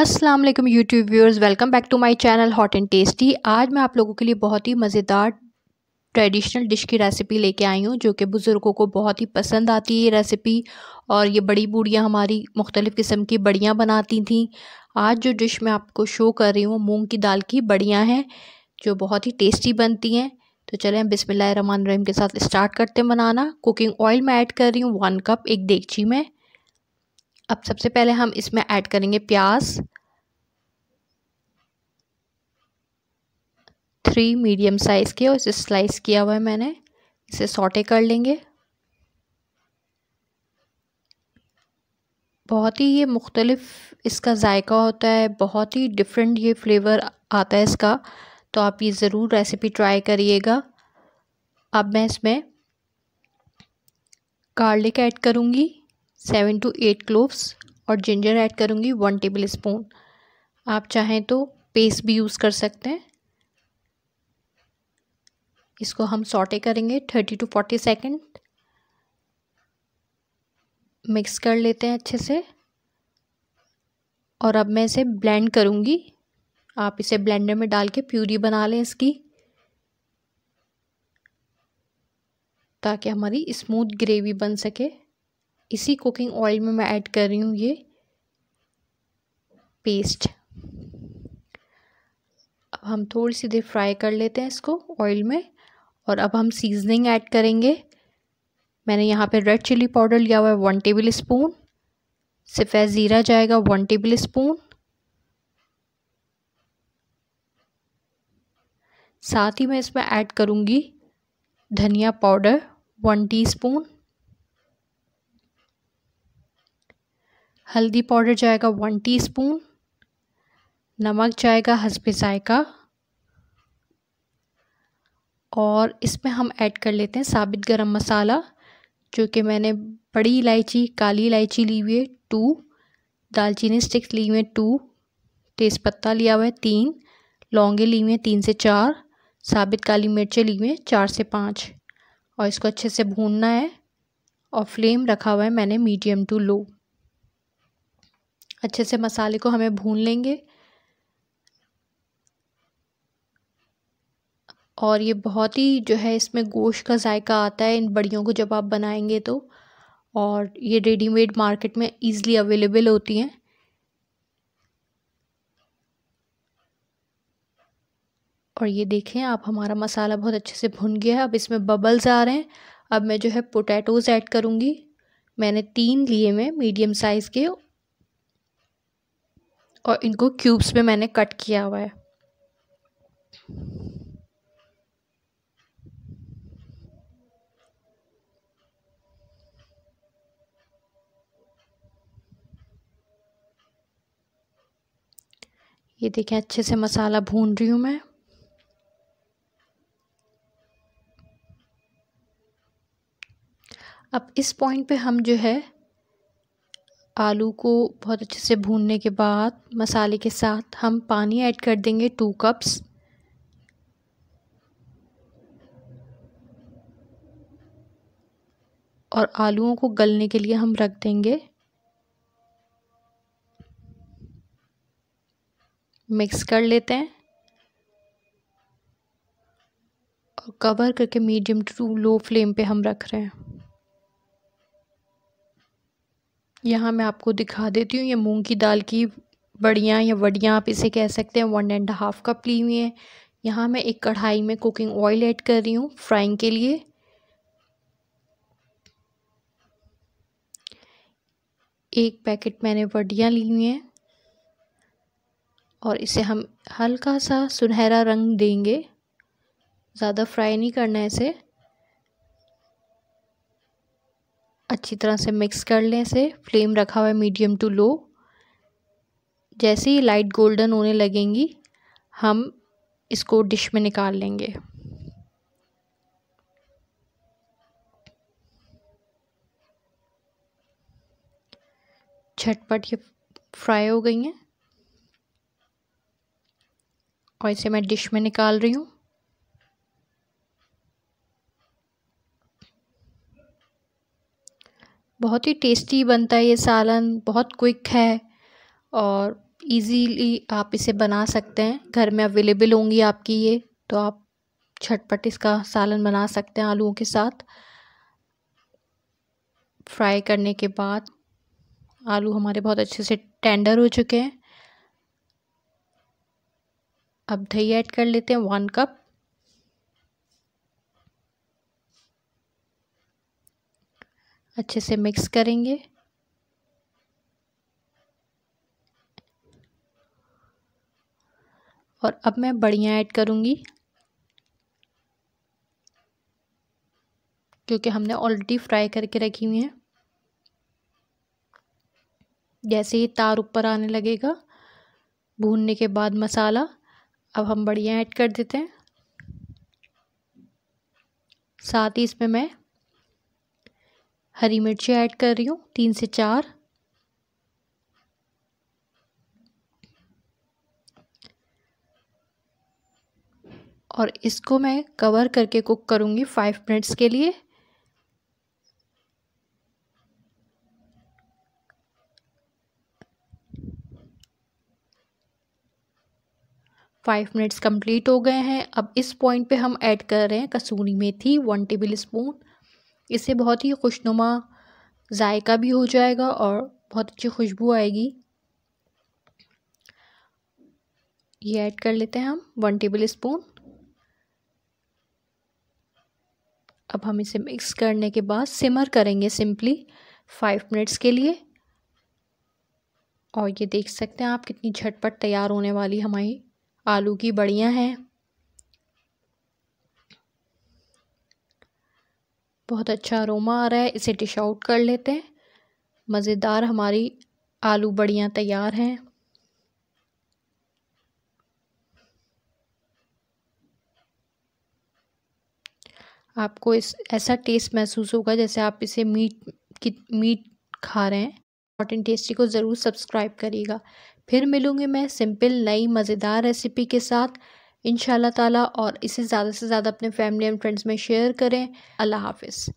अस्सलाम वालेकुम YouTube viewers welcome back to my channel hot and tasty आज मैं आप लोगों के लिए बहुत ही मज़ेदार ट्रेडिशनल डिश की रेसिपी लेके आई हूँ जो कि बुज़ुर्गों को बहुत ही पसंद आती है ये रेसिपी और ये बड़ी बूढ़ियाँ हमारी मुख्तलिफ़ किस्म की बड़ियाँ बनाती थीं आज जो डिश मैं आपको शो कर रही हूँ मूँग की दाल की बड़ियाँ हैं जो बहुत ही टेस्टी बनती हैं तो चले हम रहीम के साथ स्टार्ट करते हैं बनाना कुकिंग ऑयल मैं ऐड कर रही हूँ वन कप एक देगची में अब सबसे पहले हम इसमें ऐड करेंगे प्याज थ्री मीडियम साइज़ के और इसे स्लाइस किया हुआ है मैंने इसे सॉटे कर लेंगे बहुत ही ये मुख्तलिफ इसका जायका होता है बहुत ही डिफरेंट ये फ्लेवर आता है इसका तो आप ये ज़रूर रेसिपी ट्राई करिएगा अब मैं इसमें गार्लिक ऐड करूँगी सेवन टू एट क्लोव्स और जिंजर ऐड करूँगी वन टेबल स्पून आप चाहें तो पेस्ट भी यूज़ कर सकते हैं इसको हम सॉटे करेंगे thirty to forty second mix कर लेते हैं अच्छे से और अब मैं इसे ब्लेंड करूँगी आप इसे ब्लेंडर में डाल के प्यूरी बना लें इसकी ताकि हमारी स्मूथ ग्रेवी बन सके इसी कुकिंग ऑयल में मैं ऐड कर रही हूँ ये पेस्ट अब हम थोड़ी सी देर फ्राई कर लेते हैं इसको ऑयल में और अब हम सीजनिंग ऐड करेंगे मैंने यहाँ पे रेड चिली पाउडर लिया हुआ है वन टेबल स्पून सफ़ेद ज़ीरा जाएगा वन टेबल स्पून साथ ही मैं इसमें ऐड करूँगी धनिया पाउडर वन टीस्पून हल्दी पाउडर जाएगा वन टीस्पून नमक जाएगा हसब ज़ायका और इसमें हम ऐड कर लेते हैं साबित गरम मसाला जो कि मैंने बड़ी इलायची काली इलायची ली हुई है टू दालचीनी स्टिक्स ली हुई है टू तेज़पत्ता लिया हुआ है तीन लौंगे ली हुए हैं तीन से चार साबित काली मिर्चें ली हुई हैं चार से पाँच और इसको अच्छे से भूनना है और फ्लेम रखा हुआ है मैंने मीडियम टू लो अच्छे से मसाले को हमें भून लेंगे और ये बहुत ही जो है इसमें गोश्त का जायका आता है इन बड़ियों को जब आप बनाएंगे तो और ये रेडीमेड मार्केट में ईज़िली अवेलेबल होती हैं और ये देखें आप हमारा मसाला बहुत अच्छे से भुन गया है अब इसमें बबल्स आ रहे हैं अब मैं जो है पोटैटोज़ ऐड करूँगी मैंने तीन लिए हुए मीडियम साइज़ के और इनको क्यूब्स में मैंने कट किया हुआ है ये देखें अच्छे से मसाला भून रही हूँ मैं अब इस पॉइंट पे हम जो है आलू को बहुत अच्छे से भूनने के बाद मसाले के साथ हम पानी ऐड कर देंगे टू कप्स और आलूओं को गलने के लिए हम रख देंगे मिक्स कर लेते हैं और कवर करके मीडियम टू लो फ्लेम पे हम रख रहे हैं यहाँ मैं आपको दिखा देती हूँ ये मूंग की दाल की बढ़िया या वड़ियाँ आप इसे कह सकते हैं वन एंड हाफ कप ली हुई हैं यहाँ मैं एक कढ़ाई में कुकिंग ऑयल ऐड कर रही हूँ फ्राइंग के लिए एक पैकेट मैंने वडियाँ ली हुई हैं और इसे हम हल्का सा सुनहरा रंग देंगे ज़्यादा फ्राई नहीं करना है इसे अच्छी तरह से मिक्स कर लें इसे फ्लेम रखा हुआ है मीडियम टू लो जैसे ही लाइट गोल्डन होने लगेंगी हम इसको डिश में निकाल लेंगे झटपट ये फ्राई हो गई हैं और इसे मैं डिश में निकाल रही हूँ बहुत ही टेस्टी बनता है ये सालन बहुत क्विक है और इजीली आप इसे बना सकते हैं घर में अवेलेबल होंगी आपकी ये तो आप झटपट इसका सालन बना सकते हैं आलूओं के साथ फ्राई करने के बाद आलू हमारे बहुत अच्छे से टेंडर हो चुके हैं अब दही ऐड कर लेते हैं वन कप अच्छे से मिक्स करेंगे और अब मैं बढ़िया ऐड करूँगी क्योंकि हमने ऑलरेडी फ्राई करके रखी हुई हैं जैसे ही तार ऊपर आने लगेगा भूनने के बाद मसाला अब हम बढ़िया ऐड कर देते हैं साथ ही इसमें मैं हरी मिर्ची ऐड कर रही हूँ तीन से चार और इसको मैं कवर करके कुक करूँगी फाइव मिनट्स के लिए फाइव मिनट्स कंप्लीट हो गए हैं अब इस पॉइंट पे हम ऐड कर रहे हैं कसूरी मेथी वन टेबल स्पून इससे बहुत ही खुशनुमा जायका भी हो जाएगा और बहुत अच्छी खुशबू आएगी ये ऐड कर लेते हैं हम वन टेबल स्पून अब हम इसे मिक्स करने के बाद सिमर करेंगे सिंपली फाइव मिनट्स के लिए और ये देख सकते हैं आप कितनी झटपट तैयार होने वाली हमारी आलू की बड़ियाँ हैं बहुत अच्छा अरोमा आ रहा है इसे डिश आउट कर लेते हैं मज़ेदार हमारी आलू बढ़िया तैयार हैं आपको इस ऐसा टेस्ट महसूस होगा जैसे आप इसे मीट की मीट खा रहे हैं हॉट एंड टेस्टी को ज़रूर सब्सक्राइब करिएगा फिर मिलूँगी मैं सिंपल नई मज़ेदार रेसिपी के साथ इन ताला और इसे ज़्यादा से ज़्यादा अपने फैमिली एंड फ्रेंड्स में शेयर करें अल्लाह हाफिज़